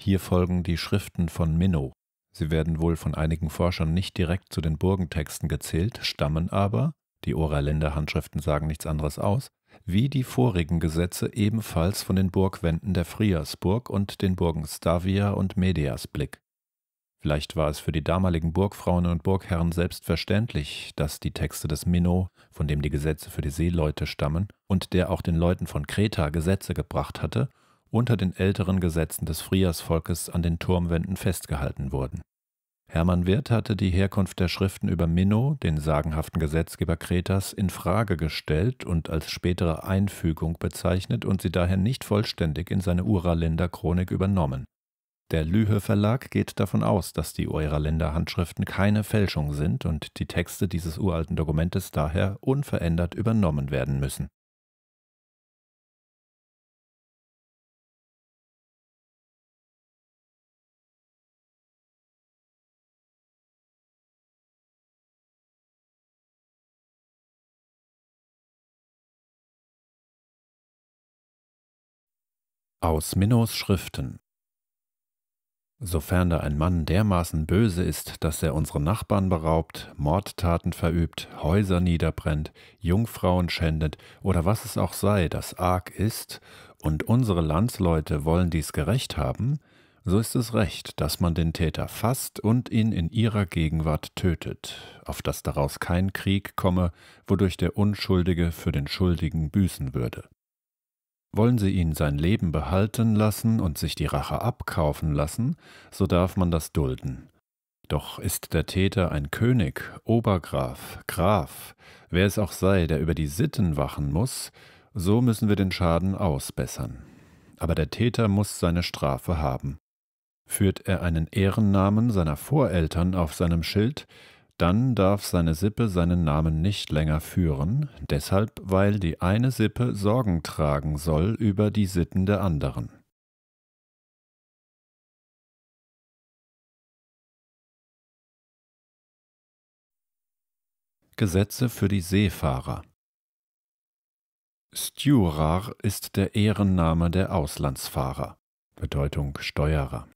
Hier folgen die Schriften von Minno. Sie werden wohl von einigen Forschern nicht direkt zu den Burgentexten gezählt, stammen aber, die Oraländer Handschriften sagen nichts anderes aus, wie die vorigen Gesetze ebenfalls von den Burgwänden der Friersburg und den Burgen Stavia und Mediasblick. Vielleicht war es für die damaligen Burgfrauen und Burgherren selbstverständlich, dass die Texte des Minno, von dem die Gesetze für die Seeleute stammen und der auch den Leuten von Kreta Gesetze gebracht hatte, unter den älteren Gesetzen des Friersvolkes an den Turmwänden festgehalten wurden. Hermann Wirth hatte die Herkunft der Schriften über Minno, den sagenhaften Gesetzgeber Kretas, in Frage gestellt und als spätere Einfügung bezeichnet und sie daher nicht vollständig in seine uralinder Chronik übernommen. Der Lühe Verlag geht davon aus, dass die Uralinder Handschriften keine Fälschung sind und die Texte dieses uralten Dokumentes daher unverändert übernommen werden müssen. Aus Minnos Schriften Sofern da ein Mann dermaßen böse ist, dass er unsere Nachbarn beraubt, Mordtaten verübt, Häuser niederbrennt, Jungfrauen schändet oder was es auch sei, das arg ist, und unsere Landsleute wollen dies gerecht haben, so ist es recht, dass man den Täter fasst und ihn in ihrer Gegenwart tötet, auf dass daraus kein Krieg komme, wodurch der Unschuldige für den Schuldigen büßen würde. Wollen sie ihn sein Leben behalten lassen und sich die Rache abkaufen lassen, so darf man das dulden. Doch ist der Täter ein König, Obergraf, Graf, wer es auch sei, der über die Sitten wachen muss, so müssen wir den Schaden ausbessern. Aber der Täter muss seine Strafe haben. Führt er einen Ehrennamen seiner Voreltern auf seinem Schild, dann darf seine Sippe seinen Namen nicht länger führen, deshalb weil die eine Sippe Sorgen tragen soll über die Sitten der anderen. Gesetze für die Seefahrer Stewrar ist der Ehrenname der Auslandsfahrer, Bedeutung Steuerer.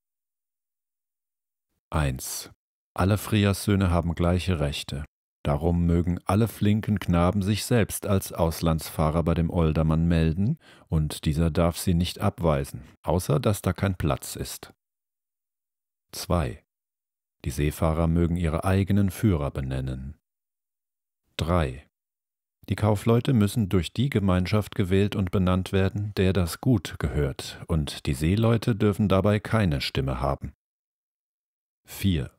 1. Alle Frias Söhne haben gleiche Rechte. Darum mögen alle flinken Knaben sich selbst als Auslandsfahrer bei dem Oldermann melden, und dieser darf sie nicht abweisen, außer dass da kein Platz ist. 2. Die Seefahrer mögen ihre eigenen Führer benennen. 3. Die Kaufleute müssen durch die Gemeinschaft gewählt und benannt werden, der das Gut gehört, und die Seeleute dürfen dabei keine Stimme haben. 4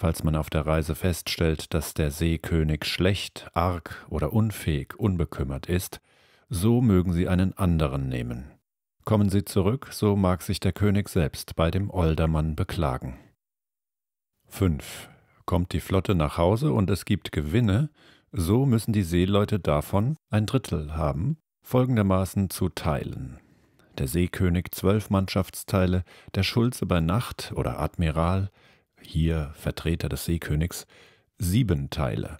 falls man auf der Reise feststellt, dass der Seekönig schlecht, arg oder unfähig, unbekümmert ist, so mögen Sie einen anderen nehmen. Kommen Sie zurück, so mag sich der König selbst bei dem Oldermann beklagen. 5. Kommt die Flotte nach Hause und es gibt Gewinne, so müssen die Seeleute davon ein Drittel haben, folgendermaßen zu teilen der Seekönig zwölf Mannschaftsteile, der Schulze bei Nacht oder Admiral, hier Vertreter des Seekönigs, sieben Teile,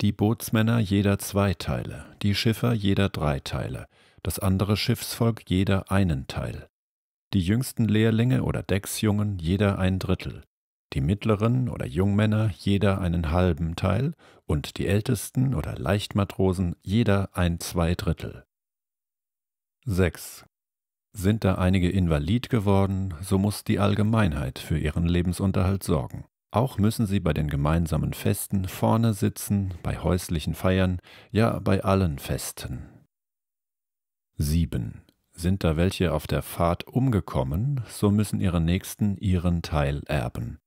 die Bootsmänner jeder zwei Teile, die Schiffer jeder drei Teile, das andere Schiffsvolk jeder einen Teil, die jüngsten Lehrlinge oder Decksjungen jeder ein Drittel, die mittleren oder Jungmänner jeder einen halben Teil und die ältesten oder Leichtmatrosen jeder ein Zweidrittel. 6. Sind da einige invalid geworden, so muss die Allgemeinheit für ihren Lebensunterhalt sorgen. Auch müssen sie bei den gemeinsamen Festen vorne sitzen, bei häuslichen Feiern, ja bei allen Festen. 7. Sind da welche auf der Fahrt umgekommen, so müssen ihre Nächsten ihren Teil erben.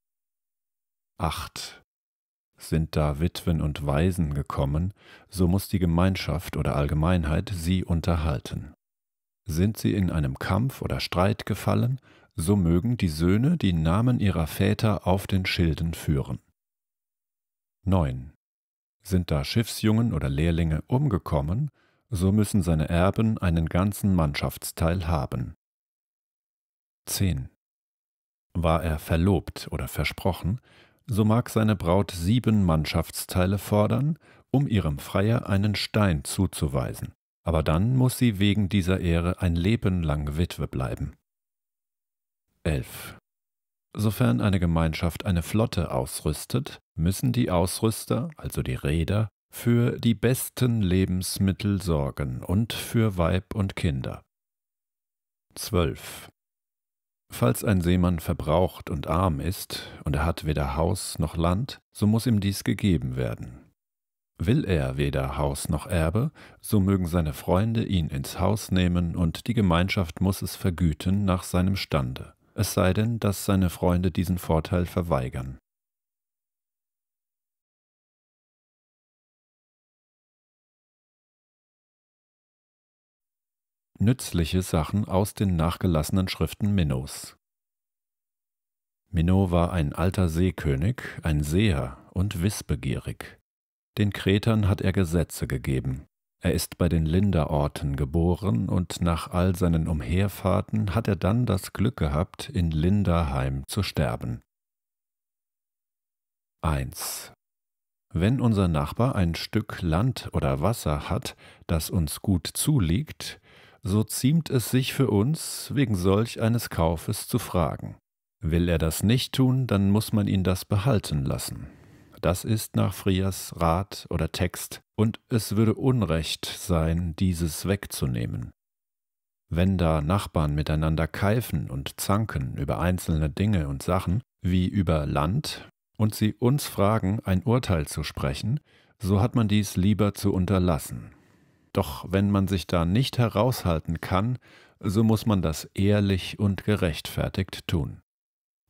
8. Sind da Witwen und Waisen gekommen, so muss die Gemeinschaft oder Allgemeinheit sie unterhalten. Sind sie in einem Kampf oder Streit gefallen, so mögen die Söhne die Namen ihrer Väter auf den Schilden führen. 9. Sind da Schiffsjungen oder Lehrlinge umgekommen, so müssen seine Erben einen ganzen Mannschaftsteil haben. 10. War er verlobt oder versprochen, so mag seine Braut sieben Mannschaftsteile fordern, um ihrem Freier einen Stein zuzuweisen aber dann muss sie wegen dieser Ehre ein Leben lang Witwe bleiben. 11. Sofern eine Gemeinschaft eine Flotte ausrüstet, müssen die Ausrüster, also die Räder, für die besten Lebensmittel sorgen und für Weib und Kinder. 12. Falls ein Seemann verbraucht und arm ist und er hat weder Haus noch Land, so muss ihm dies gegeben werden. Will er weder Haus noch Erbe, so mögen seine Freunde ihn ins Haus nehmen, und die Gemeinschaft muß es vergüten nach seinem Stande, es sei denn, dass seine Freunde diesen Vorteil verweigern. Nützliche Sachen aus den nachgelassenen Schriften Minnos Minno war ein alter Seekönig, ein Seher und wissbegierig. Den Kretern hat er Gesetze gegeben. Er ist bei den Linderorten geboren und nach all seinen Umherfahrten hat er dann das Glück gehabt, in Linderheim zu sterben. 1. Wenn unser Nachbar ein Stück Land oder Wasser hat, das uns gut zuliegt, so ziemt es sich für uns, wegen solch eines Kaufes zu fragen. Will er das nicht tun, dann muss man ihn das behalten lassen. Das ist nach Frias Rat oder Text, und es würde Unrecht sein, dieses wegzunehmen. Wenn da Nachbarn miteinander keifen und zanken über einzelne Dinge und Sachen, wie über Land, und sie uns fragen, ein Urteil zu sprechen, so hat man dies lieber zu unterlassen. Doch wenn man sich da nicht heraushalten kann, so muss man das ehrlich und gerechtfertigt tun.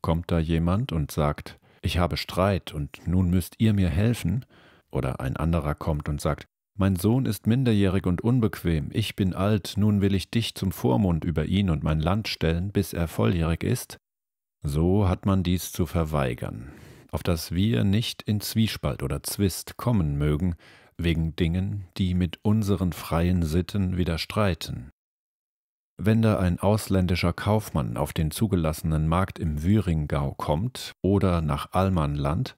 Kommt da jemand und sagt, ich habe Streit und nun müsst ihr mir helfen, oder ein anderer kommt und sagt, mein Sohn ist minderjährig und unbequem, ich bin alt, nun will ich dich zum Vormund über ihn und mein Land stellen, bis er volljährig ist, so hat man dies zu verweigern, auf dass wir nicht in Zwiespalt oder Zwist kommen mögen, wegen Dingen, die mit unseren freien Sitten widerstreiten. Wenn da ein ausländischer Kaufmann auf den zugelassenen Markt im Würingau kommt oder nach Almanland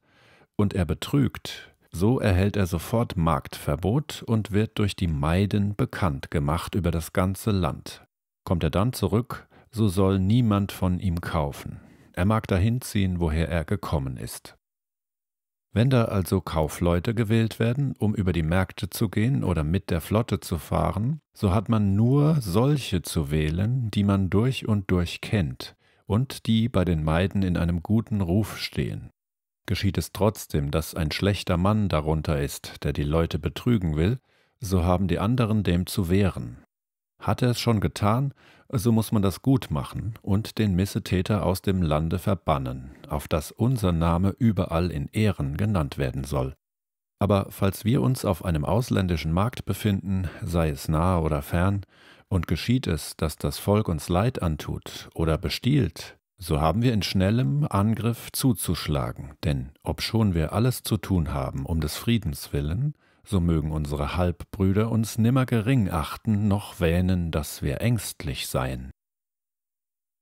und er betrügt, so erhält er sofort Marktverbot und wird durch die Meiden bekannt gemacht über das ganze Land. Kommt er dann zurück, so soll niemand von ihm kaufen. Er mag dahin ziehen, woher er gekommen ist. Wenn da also Kaufleute gewählt werden, um über die Märkte zu gehen oder mit der Flotte zu fahren, so hat man nur solche zu wählen, die man durch und durch kennt und die bei den Meiden in einem guten Ruf stehen. Geschieht es trotzdem, dass ein schlechter Mann darunter ist, der die Leute betrügen will, so haben die anderen dem zu wehren. Hat er es schon getan, so muss man das gut machen und den Missetäter aus dem Lande verbannen, auf das unser Name überall in Ehren genannt werden soll. Aber falls wir uns auf einem ausländischen Markt befinden, sei es nah oder fern, und geschieht es, dass das Volk uns Leid antut oder bestiehlt, so haben wir in schnellem Angriff zuzuschlagen, denn obschon wir alles zu tun haben um des Friedens willen, so mögen unsere Halbbrüder uns nimmer gering achten, noch wähnen, dass wir ängstlich seien.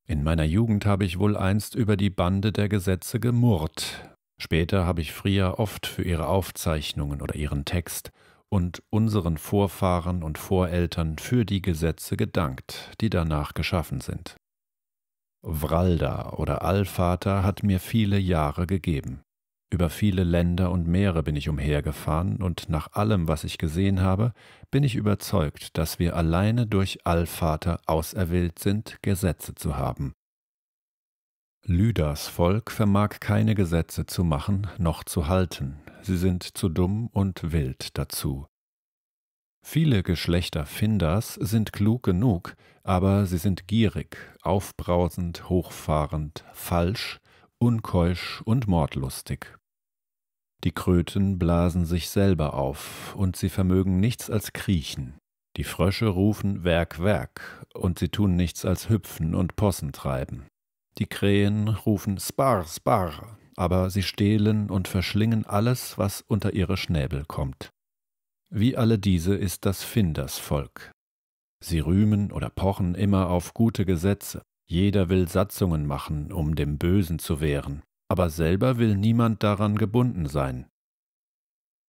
In meiner Jugend habe ich wohl einst über die Bande der Gesetze gemurrt, später habe ich Frier oft für ihre Aufzeichnungen oder ihren Text und unseren Vorfahren und Voreltern für die Gesetze gedankt, die danach geschaffen sind. Vralda oder Allvater hat mir viele Jahre gegeben. Über viele Länder und Meere bin ich umhergefahren und nach allem, was ich gesehen habe, bin ich überzeugt, dass wir alleine durch Allvater auserwählt sind, Gesetze zu haben. Lüders Volk vermag keine Gesetze zu machen noch zu halten, sie sind zu dumm und wild dazu. Viele Geschlechter Finders sind klug genug, aber sie sind gierig, aufbrausend, hochfahrend, falsch, unkeusch und mordlustig. Die Kröten blasen sich selber auf, und sie vermögen nichts als kriechen. Die Frösche rufen Werk, Werk, und sie tun nichts als hüpfen und Possen treiben. Die Krähen rufen Spar, Spar, aber sie stehlen und verschlingen alles, was unter ihre Schnäbel kommt. Wie alle diese ist das Findersvolk. Sie rühmen oder pochen immer auf gute Gesetze, jeder will Satzungen machen, um dem Bösen zu wehren, aber selber will niemand daran gebunden sein.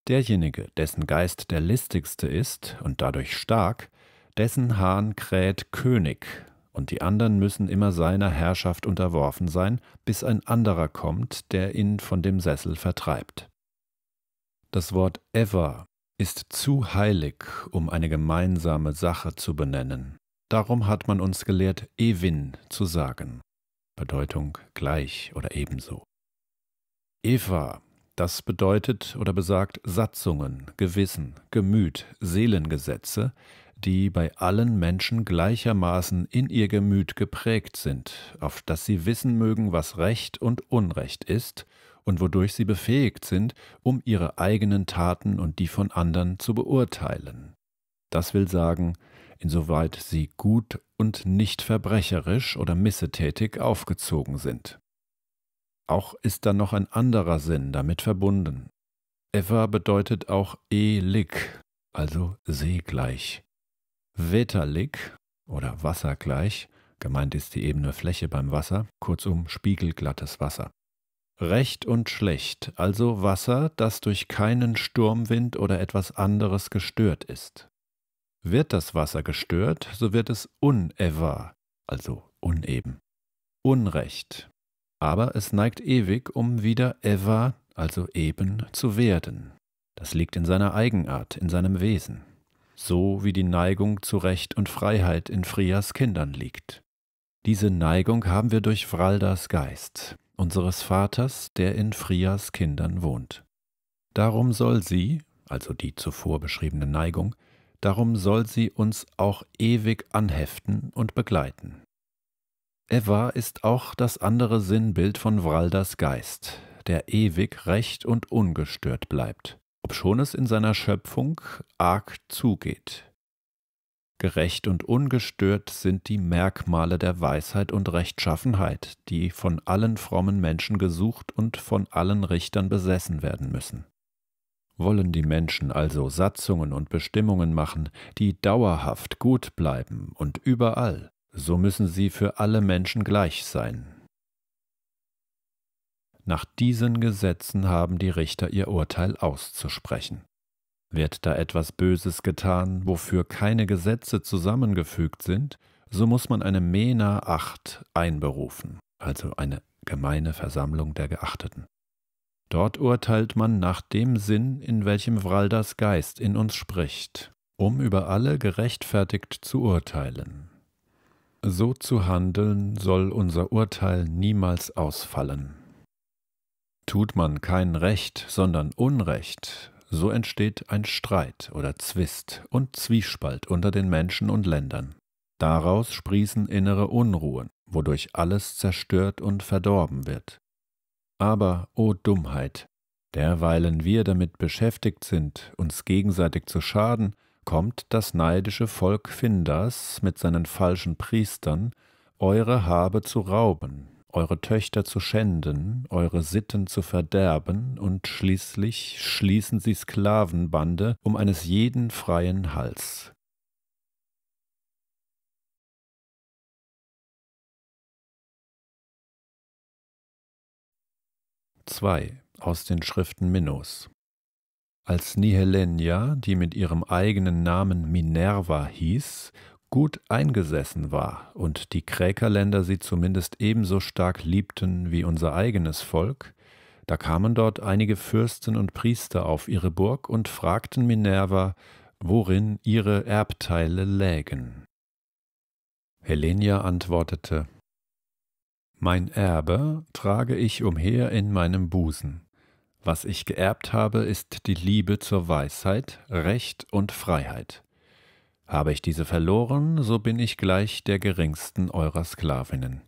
Derjenige, dessen Geist der listigste ist und dadurch stark, dessen Hahn kräht König, und die anderen müssen immer seiner Herrschaft unterworfen sein, bis ein anderer kommt, der ihn von dem Sessel vertreibt. Das Wort ever ist zu heilig, um eine gemeinsame Sache zu benennen. Darum hat man uns gelehrt, Ewin zu sagen. Bedeutung gleich oder ebenso. Eva. Das bedeutet oder besagt Satzungen, Gewissen, Gemüt, Seelengesetze, die bei allen Menschen gleichermaßen in ihr Gemüt geprägt sind, auf das sie wissen mögen, was Recht und Unrecht ist und wodurch sie befähigt sind, um ihre eigenen Taten und die von anderen zu beurteilen. Das will sagen, insoweit sie gut und nicht verbrecherisch oder missetätig aufgezogen sind. Auch ist da noch ein anderer Sinn damit verbunden. Eva bedeutet auch elig, also seegleich. Wetterlik oder wassergleich, gemeint ist die ebene Fläche beim Wasser, kurzum spiegelglattes Wasser. Recht und schlecht, also Wasser, das durch keinen Sturmwind oder etwas anderes gestört ist. Wird das Wasser gestört, so wird es unever, also uneben. Unrecht, aber es neigt ewig, um wieder Eva, also eben, zu werden. Das liegt in seiner Eigenart, in seinem Wesen, so wie die Neigung zu Recht und Freiheit in Frias Kindern liegt. Diese Neigung haben wir durch Vraldas Geist, unseres Vaters, der in Frias Kindern wohnt. Darum soll sie, also die zuvor beschriebene Neigung, darum soll sie uns auch ewig anheften und begleiten. Eva ist auch das andere Sinnbild von Vraldas Geist, der ewig recht und ungestört bleibt, obschon es in seiner Schöpfung arg zugeht. Gerecht und ungestört sind die Merkmale der Weisheit und Rechtschaffenheit, die von allen frommen Menschen gesucht und von allen Richtern besessen werden müssen. Wollen die Menschen also Satzungen und Bestimmungen machen, die dauerhaft gut bleiben und überall, so müssen sie für alle Menschen gleich sein. Nach diesen Gesetzen haben die Richter ihr Urteil auszusprechen. Wird da etwas Böses getan, wofür keine Gesetze zusammengefügt sind, so muss man eine Mena Acht einberufen, also eine gemeine Versammlung der Geachteten. Dort urteilt man nach dem Sinn, in welchem Vraldas Geist in uns spricht, um über alle gerechtfertigt zu urteilen. So zu handeln soll unser Urteil niemals ausfallen. Tut man kein Recht, sondern Unrecht, so entsteht ein Streit oder Zwist und Zwiespalt unter den Menschen und Ländern. Daraus sprießen innere Unruhen, wodurch alles zerstört und verdorben wird. Aber, o oh Dummheit, derweilen wir damit beschäftigt sind, uns gegenseitig zu schaden, kommt das neidische Volk Finders mit seinen falschen Priestern, eure Habe zu rauben, eure Töchter zu schänden, eure Sitten zu verderben, und schließlich schließen sie Sklavenbande um eines jeden freien Hals. Zwei aus den Schriften Minnos als Nihelenia, die mit ihrem eigenen Namen Minerva hieß, gut eingesessen war und die Kräkerländer sie zumindest ebenso stark liebten wie unser eigenes Volk, da kamen dort einige Fürsten und Priester auf ihre Burg und fragten Minerva, worin ihre Erbteile lägen. Helenia antwortete Mein Erbe trage ich umher in meinem Busen. Was ich geerbt habe, ist die Liebe zur Weisheit, Recht und Freiheit. Habe ich diese verloren, so bin ich gleich der geringsten eurer Sklavinnen.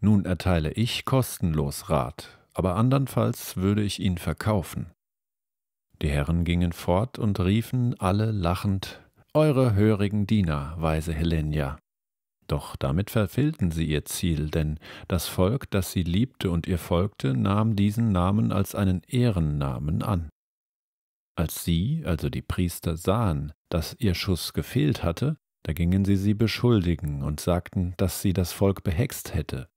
Nun erteile ich kostenlos Rat, aber andernfalls würde ich ihn verkaufen. Die Herren gingen fort und riefen alle lachend Eure hörigen Diener, weise Helenia, doch damit verfehlten sie ihr Ziel, denn das Volk, das sie liebte und ihr folgte, nahm diesen Namen als einen Ehrennamen an. Als sie, also die Priester, sahen, dass ihr Schuss gefehlt hatte, da gingen sie sie beschuldigen und sagten, dass sie das Volk behext hätte.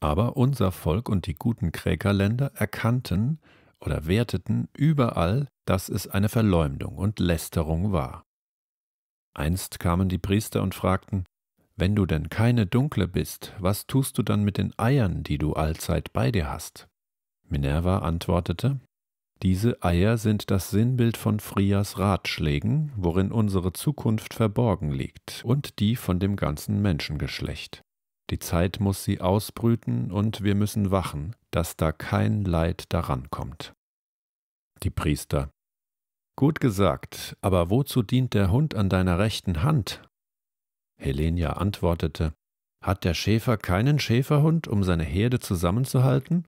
Aber unser Volk und die guten Kräkerländer erkannten oder werteten überall, dass es eine Verleumdung und Lästerung war. Einst kamen die Priester und fragten, wenn du denn keine Dunkle bist, was tust du dann mit den Eiern, die du allzeit bei dir hast? Minerva antwortete, Diese Eier sind das Sinnbild von Frias Ratschlägen, worin unsere Zukunft verborgen liegt, und die von dem ganzen Menschengeschlecht. Die Zeit muss sie ausbrüten, und wir müssen wachen, dass da kein Leid daran kommt. Die Priester Gut gesagt, aber wozu dient der Hund an deiner rechten Hand? Helenia antwortete, Hat der Schäfer keinen Schäferhund, um seine Herde zusammenzuhalten?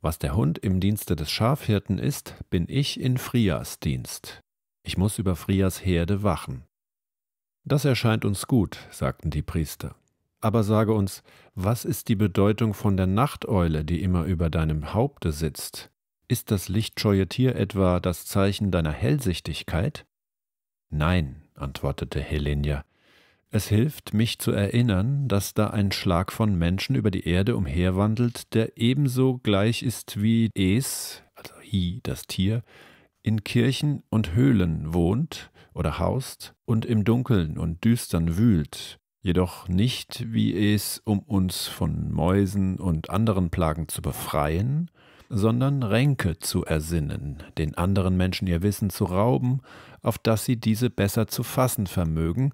Was der Hund im Dienste des Schafhirten ist, bin ich in Frias Dienst. Ich muss über Frias Herde wachen. Das erscheint uns gut, sagten die Priester. Aber sage uns, was ist die Bedeutung von der Nachteule, die immer über deinem Haupte sitzt? Ist das lichtscheue Tier etwa das Zeichen deiner Hellsichtigkeit? Nein, antwortete Helenia, es hilft, mich zu erinnern, dass da ein Schlag von Menschen über die Erde umherwandelt, der ebenso gleich ist wie Es, also Hi, das Tier, in Kirchen und Höhlen wohnt oder haust und im Dunkeln und Düstern wühlt, jedoch nicht wie Es, um uns von Mäusen und anderen Plagen zu befreien, sondern Ränke zu ersinnen, den anderen Menschen ihr Wissen zu rauben, auf dass sie diese besser zu fassen vermögen,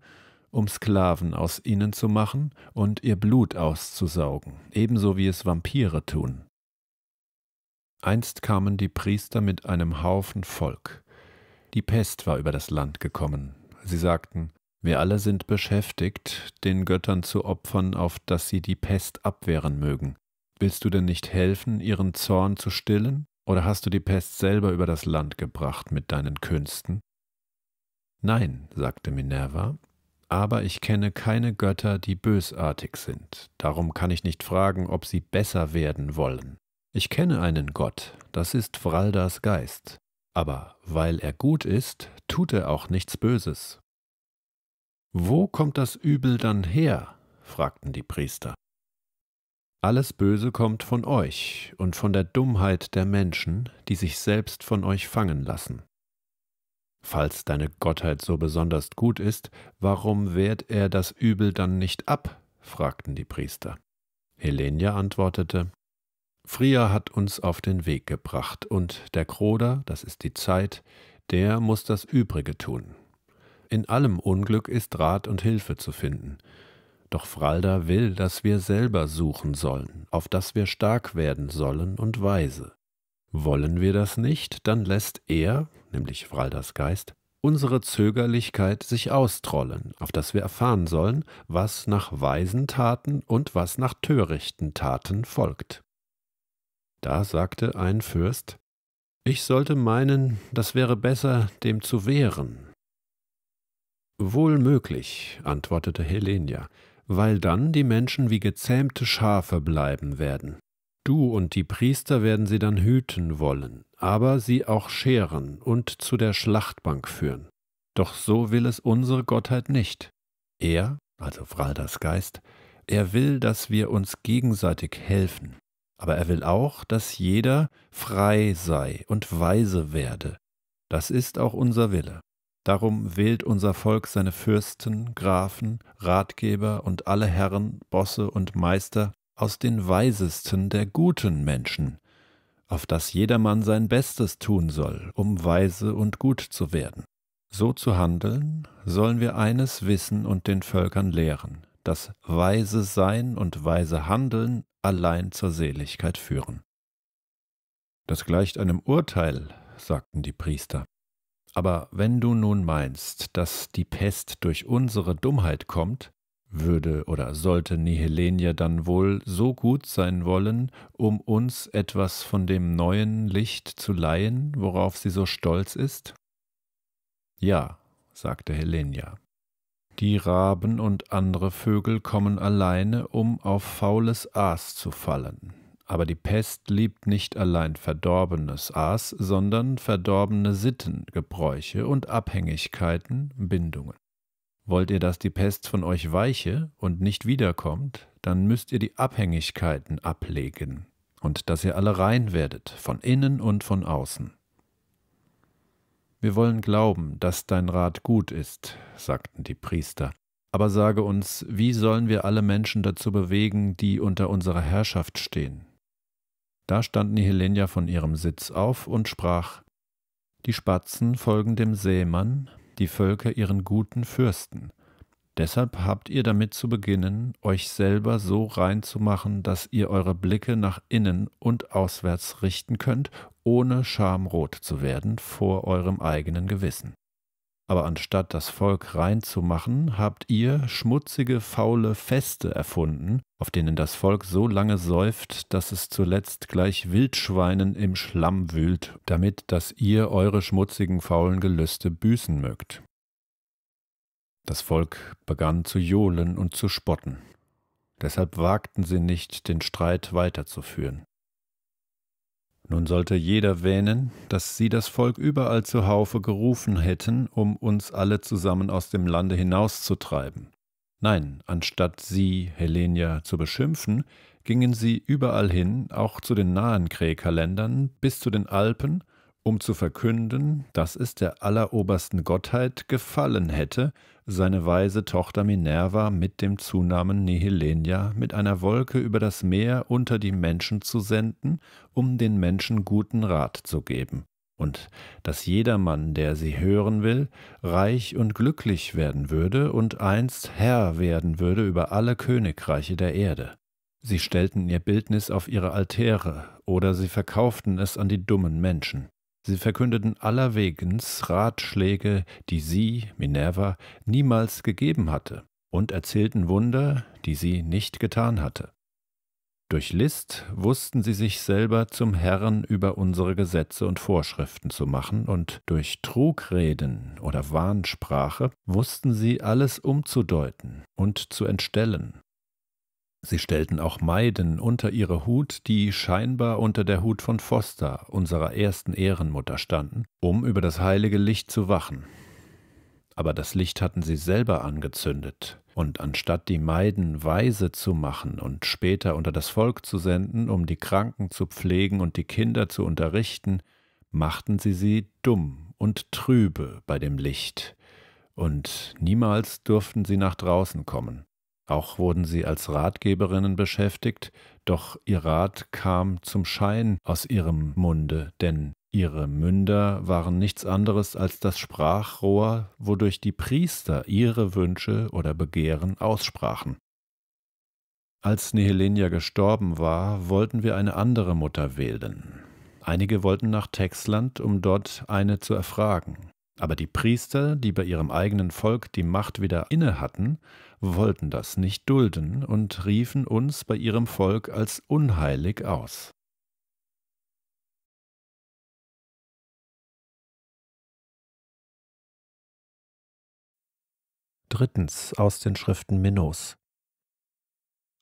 um Sklaven aus ihnen zu machen und ihr Blut auszusaugen, ebenso wie es Vampire tun. Einst kamen die Priester mit einem Haufen Volk. Die Pest war über das Land gekommen. Sie sagten, wir alle sind beschäftigt, den Göttern zu opfern, auf dass sie die Pest abwehren mögen. Willst du denn nicht helfen, ihren Zorn zu stillen? Oder hast du die Pest selber über das Land gebracht mit deinen Künsten? Nein, sagte Minerva, aber ich kenne keine Götter, die bösartig sind, darum kann ich nicht fragen, ob sie besser werden wollen. Ich kenne einen Gott, das ist Vraldas Geist, aber weil er gut ist, tut er auch nichts Böses. Wo kommt das Übel dann her? fragten die Priester. Alles Böse kommt von euch und von der Dummheit der Menschen, die sich selbst von euch fangen lassen. Falls deine Gottheit so besonders gut ist, warum wehrt er das Übel dann nicht ab? fragten die Priester. Helenia antwortete Fria hat uns auf den Weg gebracht, und der Kroder, das ist die Zeit, der muss das Übrige tun. In allem Unglück ist Rat und Hilfe zu finden. Doch Fralda will, dass wir selber suchen sollen, auf dass wir stark werden sollen und weise. Wollen wir das nicht, dann lässt er, nämlich Vralders Geist, unsere Zögerlichkeit sich austrollen, auf das wir erfahren sollen, was nach weisen Taten und was nach törichten Taten folgt. Da sagte ein Fürst, ich sollte meinen, das wäre besser, dem zu wehren. Wohl möglich, antwortete Helenia, weil dann die Menschen wie gezähmte Schafe bleiben werden. Du und die Priester werden sie dann hüten wollen, aber sie auch scheren und zu der Schlachtbank führen. Doch so will es unsere Gottheit nicht. Er, also Vraldas Geist, er will, dass wir uns gegenseitig helfen, aber er will auch, dass jeder frei sei und weise werde. Das ist auch unser Wille. Darum wählt unser Volk seine Fürsten, Grafen, Ratgeber und alle Herren, Bosse und Meister, aus den weisesten der guten Menschen, auf dass jedermann sein Bestes tun soll, um weise und gut zu werden. So zu handeln, sollen wir eines wissen und den Völkern lehren, dass weise Sein und weise Handeln allein zur Seligkeit führen. Das gleicht einem Urteil, sagten die Priester. Aber wenn du nun meinst, dass die Pest durch unsere Dummheit kommt, würde oder sollte Nihelenia dann wohl so gut sein wollen, um uns etwas von dem neuen Licht zu leihen, worauf sie so stolz ist? Ja, sagte Helenia. Die Raben und andere Vögel kommen alleine, um auf faules Aas zu fallen. Aber die Pest liebt nicht allein verdorbenes Aas, sondern verdorbene Sitten, Gebräuche und Abhängigkeiten, Bindungen. Wollt ihr, dass die Pest von euch weiche und nicht wiederkommt, dann müsst ihr die Abhängigkeiten ablegen und dass ihr alle rein werdet, von innen und von außen. Wir wollen glauben, dass dein Rat gut ist, sagten die Priester, aber sage uns, wie sollen wir alle Menschen dazu bewegen, die unter unserer Herrschaft stehen? Da stand Nihelenja von ihrem Sitz auf und sprach Die Spatzen folgen dem Sämann, die Völker ihren guten Fürsten. Deshalb habt ihr damit zu beginnen, euch selber so rein zu machen, dass ihr eure Blicke nach innen und auswärts richten könnt, ohne schamrot zu werden vor eurem eigenen Gewissen. Aber anstatt das Volk reinzumachen, habt ihr schmutzige, faule Feste erfunden, auf denen das Volk so lange säuft, dass es zuletzt gleich Wildschweinen im Schlamm wühlt, damit dass ihr eure schmutzigen, faulen Gelüste büßen mögt. Das Volk begann zu johlen und zu spotten. Deshalb wagten sie nicht, den Streit weiterzuführen. Nun sollte jeder wähnen, dass sie das Volk überall zu Haufe gerufen hätten, um uns alle zusammen aus dem Lande hinauszutreiben. Nein, anstatt sie, Helenia, zu beschimpfen, gingen sie überall hin, auch zu den nahen Krähkalendern, bis zu den Alpen, um zu verkünden, dass es der allerobersten Gottheit gefallen hätte, seine weise Tochter Minerva mit dem Zunamen Nihilenia mit einer Wolke über das Meer unter die Menschen zu senden, um den Menschen guten Rat zu geben, und dass jedermann, der sie hören will, reich und glücklich werden würde und einst Herr werden würde über alle Königreiche der Erde. Sie stellten ihr Bildnis auf ihre Altäre, oder sie verkauften es an die dummen Menschen. Sie verkündeten allerwegens Ratschläge, die sie, Minerva, niemals gegeben hatte, und erzählten Wunder, die sie nicht getan hatte. Durch List wussten sie sich selber zum Herren über unsere Gesetze und Vorschriften zu machen, und durch Trugreden oder Wahnsprache wussten sie alles umzudeuten und zu entstellen. Sie stellten auch Maiden unter ihre Hut, die scheinbar unter der Hut von Foster, unserer ersten Ehrenmutter, standen, um über das heilige Licht zu wachen. Aber das Licht hatten sie selber angezündet, und anstatt die Maiden weise zu machen und später unter das Volk zu senden, um die Kranken zu pflegen und die Kinder zu unterrichten, machten sie sie dumm und trübe bei dem Licht, und niemals durften sie nach draußen kommen. Auch wurden sie als Ratgeberinnen beschäftigt, doch ihr Rat kam zum Schein aus ihrem Munde, denn ihre Münder waren nichts anderes als das Sprachrohr, wodurch die Priester ihre Wünsche oder Begehren aussprachen. Als Nihilenia gestorben war, wollten wir eine andere Mutter wählen. Einige wollten nach Texland, um dort eine zu erfragen. Aber die Priester, die bei ihrem eigenen Volk die Macht wieder inne hatten, wollten das nicht dulden und riefen uns bei ihrem Volk als unheilig aus. Drittens aus den Schriften Minos.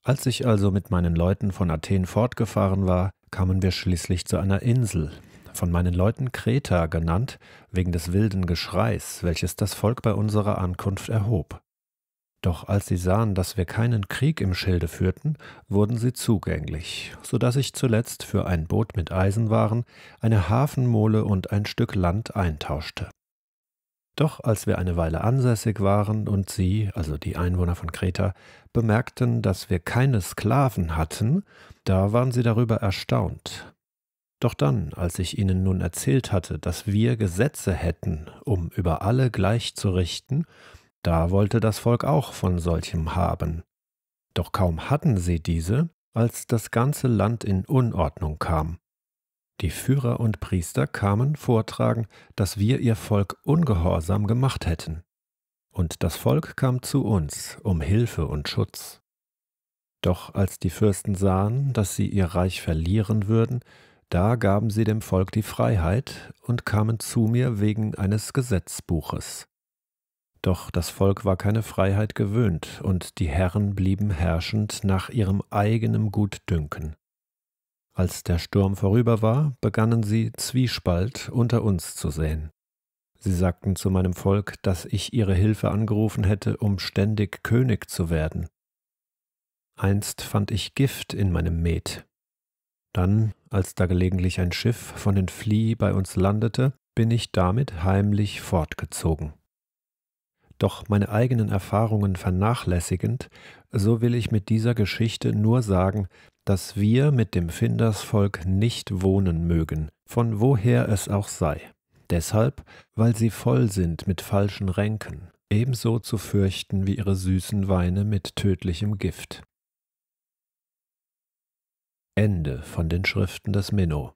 Als ich also mit meinen Leuten von Athen fortgefahren war, kamen wir schließlich zu einer Insel, von meinen Leuten Kreta genannt, wegen des wilden Geschreis, welches das Volk bei unserer Ankunft erhob. Doch als sie sahen, dass wir keinen Krieg im Schilde führten, wurden sie zugänglich, so dass ich zuletzt für ein Boot mit Eisenwaren, eine Hafenmole und ein Stück Land eintauschte. Doch als wir eine Weile ansässig waren und sie, also die Einwohner von Kreta, bemerkten, dass wir keine Sklaven hatten, da waren sie darüber erstaunt. Doch dann, als ich ihnen nun erzählt hatte, dass wir Gesetze hätten, um über alle gleich zu richten, da wollte das Volk auch von solchem haben. Doch kaum hatten sie diese, als das ganze Land in Unordnung kam. Die Führer und Priester kamen vortragen, dass wir ihr Volk ungehorsam gemacht hätten. Und das Volk kam zu uns um Hilfe und Schutz. Doch als die Fürsten sahen, dass sie ihr Reich verlieren würden, da gaben sie dem Volk die Freiheit und kamen zu mir wegen eines Gesetzbuches. Doch das Volk war keine Freiheit gewöhnt, und die Herren blieben herrschend nach ihrem eigenen Gutdünken. Als der Sturm vorüber war, begannen sie Zwiespalt unter uns zu säen. Sie sagten zu meinem Volk, dass ich ihre Hilfe angerufen hätte, um ständig König zu werden. Einst fand ich Gift in meinem Met. Dann, als da gelegentlich ein Schiff von den Flieh bei uns landete, bin ich damit heimlich fortgezogen doch meine eigenen Erfahrungen vernachlässigend, so will ich mit dieser Geschichte nur sagen, dass wir mit dem Findersvolk nicht wohnen mögen, von woher es auch sei. Deshalb, weil sie voll sind mit falschen Ränken, ebenso zu fürchten wie ihre süßen Weine mit tödlichem Gift. Ende von den Schriften des Minnow